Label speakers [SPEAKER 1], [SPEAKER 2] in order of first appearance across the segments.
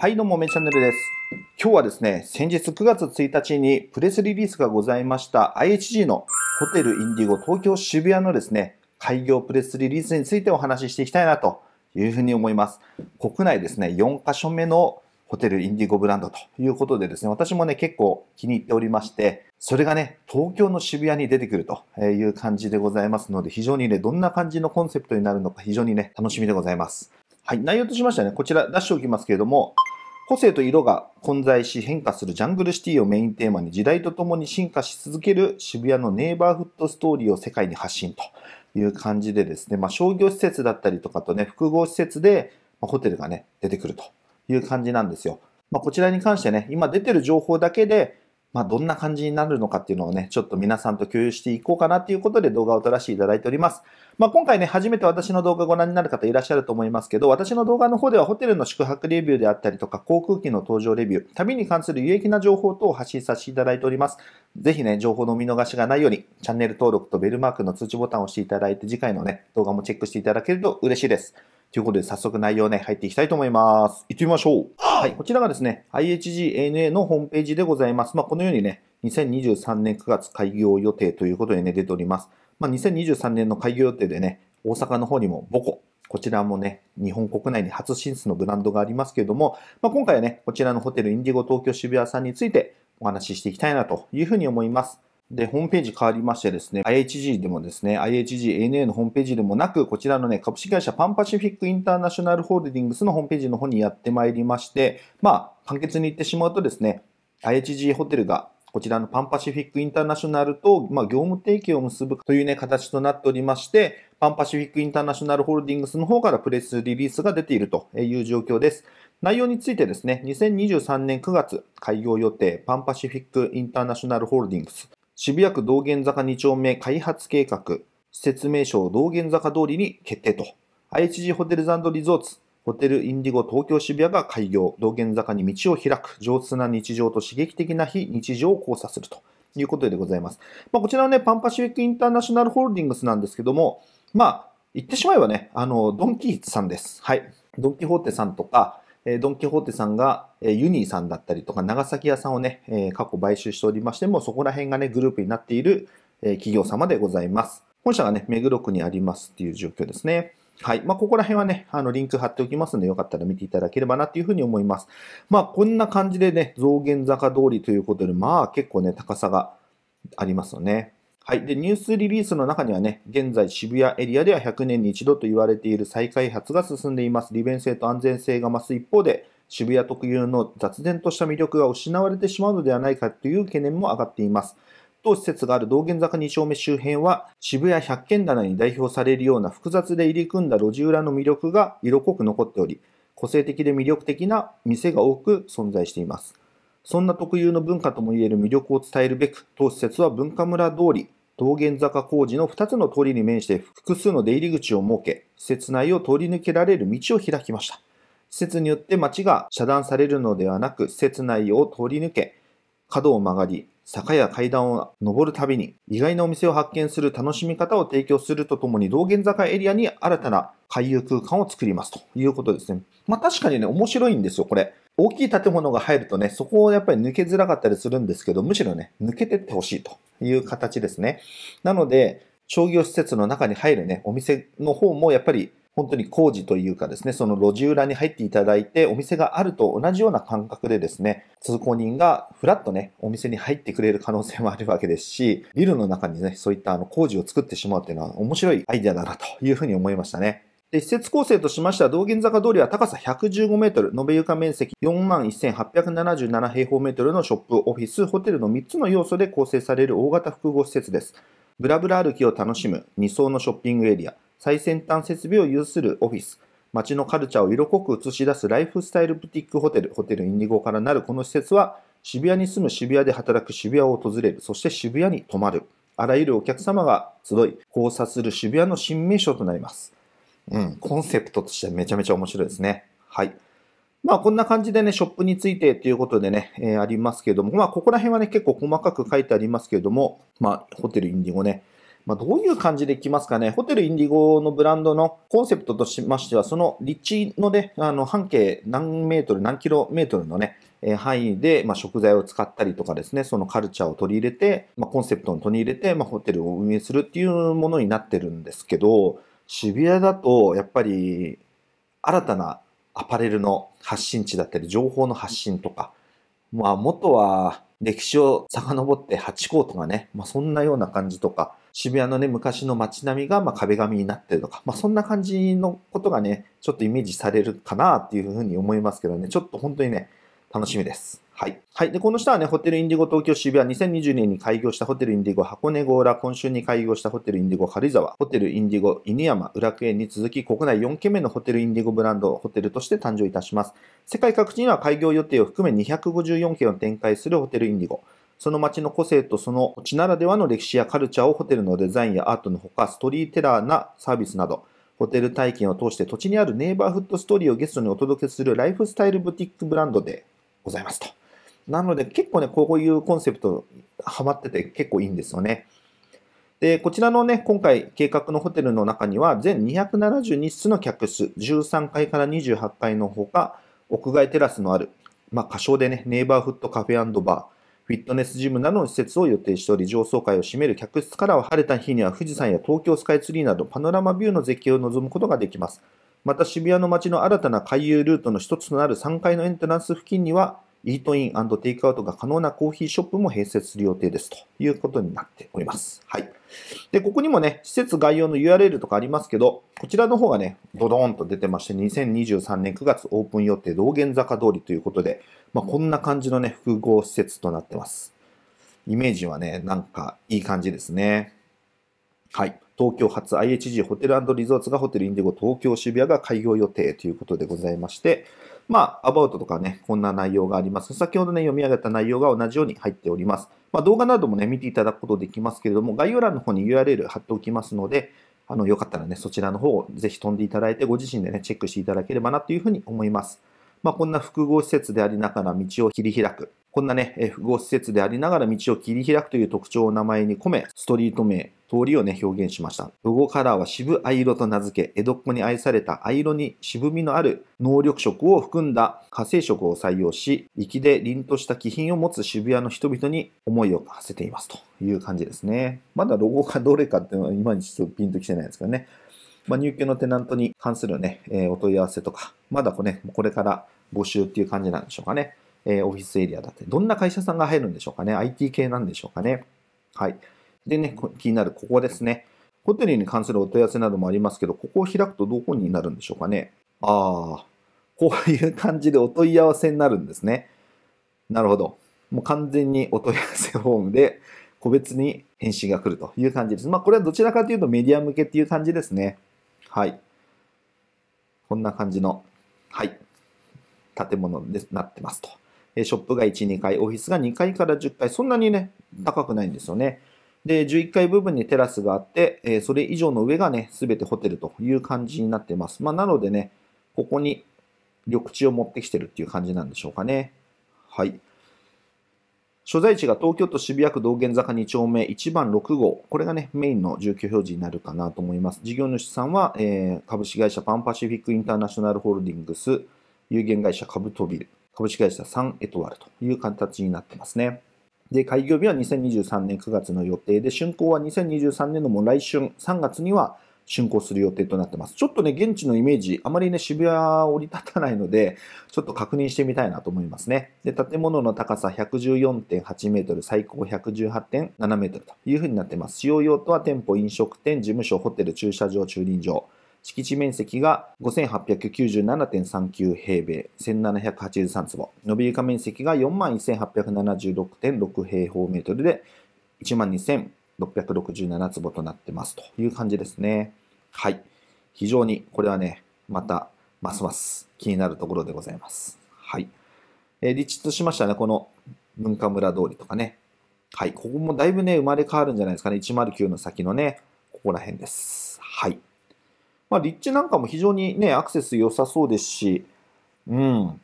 [SPEAKER 1] はい、どうも、めチャンネルです。今日はですね、先日9月1日にプレスリリースがございました IHG のホテルインディゴ東京渋谷のですね、開業プレスリリースについてお話ししていきたいなというふうに思います。国内ですね、4カ所目のホテルインディゴブランドということでですね、私もね、結構気に入っておりまして、それがね、東京の渋谷に出てくるという感じでございますので、非常にね、どんな感じのコンセプトになるのか非常にね、楽しみでございます。はい、内容としましてはね、こちら出しておきますけれども、個性と色が混在し変化するジャングルシティをメインテーマに時代とともに進化し続ける渋谷のネイバーフッドストーリーを世界に発信という感じでですね、まあ、商業施設だったりとかとね、複合施設でホテルがね、出てくるという感じなんですよ。まあ、こちらに関してね、今出てる情報だけで、まあ、どんな感じになるのかっていうのをね、ちょっと皆さんと共有していこうかなっていうことで動画を撮らせていただいております。まあ、今回ね、初めて私の動画ご覧になる方いらっしゃると思いますけど、私の動画の方ではホテルの宿泊レビューであったりとか、航空機の搭乗レビュー、旅に関する有益な情報等を発信させていただいております。ぜひね、情報のお見逃しがないように、チャンネル登録とベルマークの通知ボタンを押していただいて、次回のね、動画もチェックしていただけると嬉しいです。ということで、早速内容ね、入っていきたいと思います。行ってみましょう。はい、こちらがですね、IHGANA のホームページでございます。まあ、このようにね、2023年9月開業予定ということでね、出ております。まあ、2023年の開業予定でね、大阪の方にも母校、こちらもね、日本国内に初進出のブランドがありますけれども、まあ、今回はね、こちらのホテルインディゴ東京渋谷さんについてお話ししていきたいなというふうに思います。で、ホームページ変わりましてですね、IHG でもですね、IHGANA のホームページでもなく、こちらのね、株式会社パンパシフィックインターナショナルホールディングスのホームページの方にやってまいりまして、まあ、簡潔に言ってしまうとですね、IHG ホテルがこちらのパンパシフィックインターナショナルと、まあ、業務提携を結ぶというね、形となっておりまして、パンパシフィックインターナショナルホールディングスの方からプレスリリースが出ているという状況です。内容についてですね、2023年9月開業予定パンパシフィックインターナショナルホールディングス渋谷区道玄坂2丁目開発計画、施設名称道玄坂通りに決定と、IHG ホテルズリゾーツ、ホテルインディゴ東京渋谷が開業、道玄坂に道を開く、上質な日常と刺激的な非日常を交差するということでございます。まあ、こちらはね、パンパシフィックインターナショナルホールディングスなんですけども、まあ、言ってしまえばね、あの、ドンキーツさんです。はい。ドン・キホーテさんとか、えドン・キホーテさんが、えユニーさんだったりとか、長崎屋さんをね、え過去買収しておりましても、そこら辺がね、グループになっている、え企業様でございます。本社がね、目黒区にありますっていう状況ですね。はい。まあ、ここら辺はね、あの、リンク貼っておきますので、よかったら見ていただければなっていうふうに思います。まあ、こんな感じでね、増減坂通りということで、まあ、結構ね、高さがありますよね。はい。で、ニュースリリースの中にはね、現在渋谷エリアでは100年に一度と言われている再開発が進んでいます。利便性と安全性が増す一方で、渋谷特有の雑然とした魅力が失われてしまうのではないかという懸念も上がっています。当施設がある道玄坂2丁目周辺は渋谷百軒棚に代表されるような複雑で入り組んだ路地裏の魅力が色濃く残っており個性的で魅力的な店が多く存在していますそんな特有の文化ともいえる魅力を伝えるべく当施設は文化村通り道玄坂工事の2つの通りに面して複数の出入り口を設け、施設内を通り抜けられる道を開きました。施設によって町が遮断されるのではなく、施設内を通り抜け、角を曲がり、坂や階段を上るたびに意外なお店を発見する楽しみ方を提供するとともに、道玄坂エリアに新たな回遊空間を作りますということですね。まあ確かにね、面白いんですよ、これ。大きい建物が入るとね、そこをやっぱり抜けづらかったりするんですけど、むしろね、抜けてってほしいという形ですね。なので、商業施設の中に入るね、お店の方もやっぱり本当に工事というかですね、その路地裏に入っていただいて、お店があると同じような感覚でですね、通行人がふらっとね、お店に入ってくれる可能性もあるわけですし、ビルの中にね、そういったあの工事を作ってしまうっていうのは面白いアイデアだなというふうに思いましたね。で、施設構成としましては、道玄坂通りは高さ115メートル、延べ床面積41,877平方メートルのショップ、オフィス、ホテルの3つの要素で構成される大型複合施設です。ブラブラ歩きを楽しむ2層のショッピングエリア、最先端設備を有するオフィス、街のカルチャーを色濃く映し出すライフスタイルブティックホテル、ホテルインディゴからなるこの施設は、渋谷に住む渋谷で働く渋谷を訪れる、そして渋谷に泊まる、あらゆるお客様が集い、交差する渋谷の新名所となります。うん、コンセプトとしてめちゃめちゃ面白いですね。はい。まあこんな感じでね、ショップについてということでね、えー、ありますけれども、まあここら辺はね、結構細かく書いてありますけれども、まあホテルインディゴね、まあどういう感じでいきますかね、ホテルインディゴのブランドのコンセプトとしましては、その立地のね、あの半径何メートル、何キロメートルのね、えー、範囲で、まあ、食材を使ったりとかですね、そのカルチャーを取り入れて、まあ、コンセプトを取り入れて、まあ、ホテルを運営するっていうものになってるんですけど、渋谷だと、やっぱり、新たなアパレルの発信地だったり、情報の発信とか、まあ、元は歴史を遡ってハチ公とかね、まあ、そんなような感じとか、渋谷のね、昔の街並みがま壁紙になってるとか、まあ、そんな感じのことがね、ちょっとイメージされるかなっていうふうに思いますけどね、ちょっと本当にね、楽しみです。はい。はい。で、この下はね、ホテルインディゴ東京渋谷、2020年に開業したホテルインディゴ箱根強羅、今週に開業したホテルインディゴ軽井沢、ホテルインディゴ犬山、裏区園に続き、国内4軒目のホテルインディゴブランド、ホテルとして誕生いたします。世界各地には開業予定を含め254軒を展開するホテルインディゴ。その街の個性とその地ならではの歴史やカルチャーをホテルのデザインやアートのほか、ストーリーテラーなサービスなど、ホテル体験を通して土地にあるネイバーフッドストーリーをゲストにお届けするライフスタイルブティックブランドで、ございますと。なので結構ね、こういうコンセプトハマってて結構いいんですよね。で、こちらのね、今回計画のホテルの中には全272室の客室、13階から28階のほか、屋外テラスのある、まあ、仮称でね、ネイバーフットカフェバー、フィットネスジムなどの施設を予定しており、上層階を占める客室からは晴れた日には富士山や東京スカイツリーなどパノラマビューの絶景を望むことができます。また渋谷の街の新たな回遊ルートの一つとなる3階のエントランス付近には、イートインテイクアウトが可能なコーヒーショップも併設する予定ですということになっております。はい。で、ここにもね、施設概要の URL とかありますけど、こちらの方がね、ドドーンと出てまして、2023年9月オープン予定、道玄坂通りということで、まあ、こんな感じのね、複合施設となってます。イメージはね、なんかいい感じですね。はい。東京発 IHG ホテルリゾーツがホテルインディゴ東京渋谷が開業予定ということでございまして、まあ、アバウトとかね、こんな内容があります。先ほどね、読み上げた内容が同じように入っております。まあ、動画などもね、見ていただくことできますけれども、概要欄の方に URL 貼っておきますので、あの、よかったらね、そちらの方をぜひ飛んでいただいて、ご自身でね、チェックしていただければなというふうに思います。まあ、こんな複合施設でありながら道を切り開く、こんなね、複合施設でありながら道を切り開くという特徴を名前に込め、ストリート名、通りをね、表現しました。ロゴカラーは渋藍色と名付け、江戸っ子に愛された藍色に渋みのある能力色を含んだ火星色を採用し、粋で凛とした気品を持つ渋谷の人々に思いを馳せていますという感じですね。まだロゴがどれかっていうのは今にちょっとピンときてないですけどね。まあ、入居のテナントに関するね、えお問い合わせとか、まだこれ,、ね、これから募集っていう感じなんでしょうかね。えー、オフィスエリアだって、どんな会社さんが入るんでしょうかね。IT 系なんでしょうかね。はい。でね、気になるここですね。ホテルに関するお問い合わせなどもありますけど、ここを開くとどこになるんでしょうかね。ああ、こういう感じでお問い合わせになるんですね。なるほど。もう完全にお問い合わせフォームで、個別に返信が来るという感じです。まあ、これはどちらかというとメディア向けっていう感じですね。はい。こんな感じの、はい、建物になってますと。ショップが1、2階、オフィスが2階から10階、そんなにね、高くないんですよね。で、11階部分にテラスがあって、えそれ以上の上がね、すべてホテルという感じになっています。まあ、なのでね、ここに緑地を持ってきてるっていう感じなんでしょうかね。はい。所在地が東京都渋谷区道玄坂2丁目1番6号。これがね、メインの住居表示になるかなと思います。事業主さんは、えー、株式会社パンパシフィックインターナショナルホールディングス、有限会社株とビル。株式会社サンエトワルという形になってますね。で、開業日は2023年9月の予定で、竣工は2023年のもう来春、3月には竣工する予定となってます。ちょっとね、現地のイメージ、あまりね、渋谷降り立たないので、ちょっと確認してみたいなと思いますね。で、建物の高さ114.8メートル、最高118.7メートルというふうになってます。使用用途は店舗、飲食店、事務所、ホテル、駐車場、駐輪場。敷地面積が5897.39平米、1783坪、伸び床面積が41,876.6平方メートルで、12,667坪となってますという感じですね。はい。非常に、これはね、また、ますます気になるところでございます。はい。えー、立地としましたね、この文化村通りとかね。はい。ここもだいぶね、生まれ変わるんじゃないですかね。109の先のね、ここら辺です。はい。まあ、立地なんかも非常にね、アクセス良さそうですし、うん、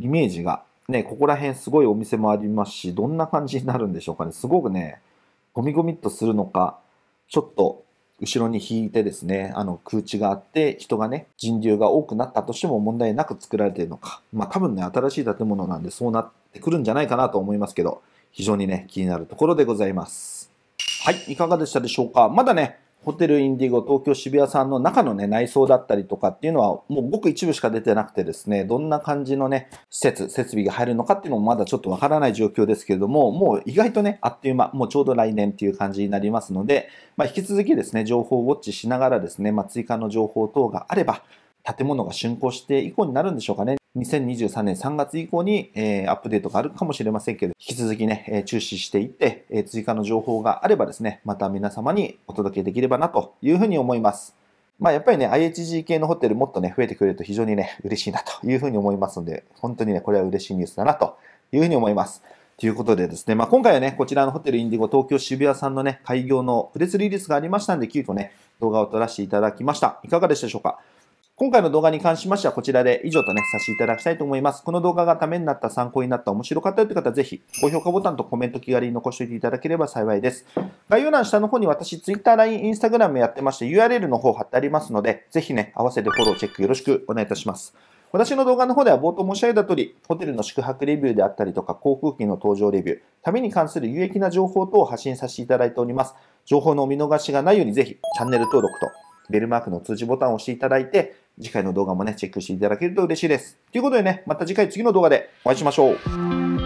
[SPEAKER 1] イメージが。ね、ここら辺すごいお店もありますし、どんな感じになるんでしょうかね。すごくね、ゴミゴミっとするのか、ちょっと後ろに引いてですね、あの空地があって、人がね、人流が多くなったとしても問題なく作られているのか、まあ多分ね、新しい建物なんでそうなってくるんじゃないかなと思いますけど、非常にね、気になるところでございます。はい、いかがでしたでしょうか。まだね、ホテルインディゴ東京渋谷さんの中のね、内装だったりとかっていうのは、もうごく一部しか出てなくてですね、どんな感じのね、施設、設備が入るのかっていうのもまだちょっとわからない状況ですけれども、もう意外とね、あっという間、もうちょうど来年っていう感じになりますので、まあ、引き続きですね、情報をウォッチしながらですね、まあ、追加の情報等があれば、建物が竣工して以降になるんでしょうかね。2023年3月以降に、えー、アップデートがあるかもしれませんけど、引き続きね、えー、注視していって、えー、追加の情報があればですね、また皆様にお届けできればなというふうに思います。まあやっぱりね、IHG 系のホテルもっとね、増えてくれると非常にね、嬉しいなというふうに思いますので、本当にね、これは嬉しいニュースだなというふうに思います。ということでですね、まあ、今回はね、こちらのホテルインディゴ東京渋谷さんのね、開業のプレスリリースがありましたんで、急遽ね、動画を撮らせていただきました。いかがでしたでしょうか今回の動画に関しましてはこちらで以上とね、させていただきたいと思います。この動画がためになった、参考になった、面白かったよって方はぜひ、高評価ボタンとコメント気軽に残しておいていただければ幸いです。概要欄下の方に私、Twitter、LINE、Instagram やってまして URL の方貼ってありますので、ぜひね、合わせてフォロー、チェックよろしくお願いいたします。私の動画の方では冒頭申し上げた通り、ホテルの宿泊レビューであったりとか、航空機の搭乗レビュー、旅に関する有益な情報等を発信させていただいております。情報のお見逃しがないようにぜひ、チャンネル登録と、ベルマークの通知ボタンを押していただいて、次回の動画もね、チェックしていただけると嬉しいです。ということでね、また次回次の動画でお会いしましょう。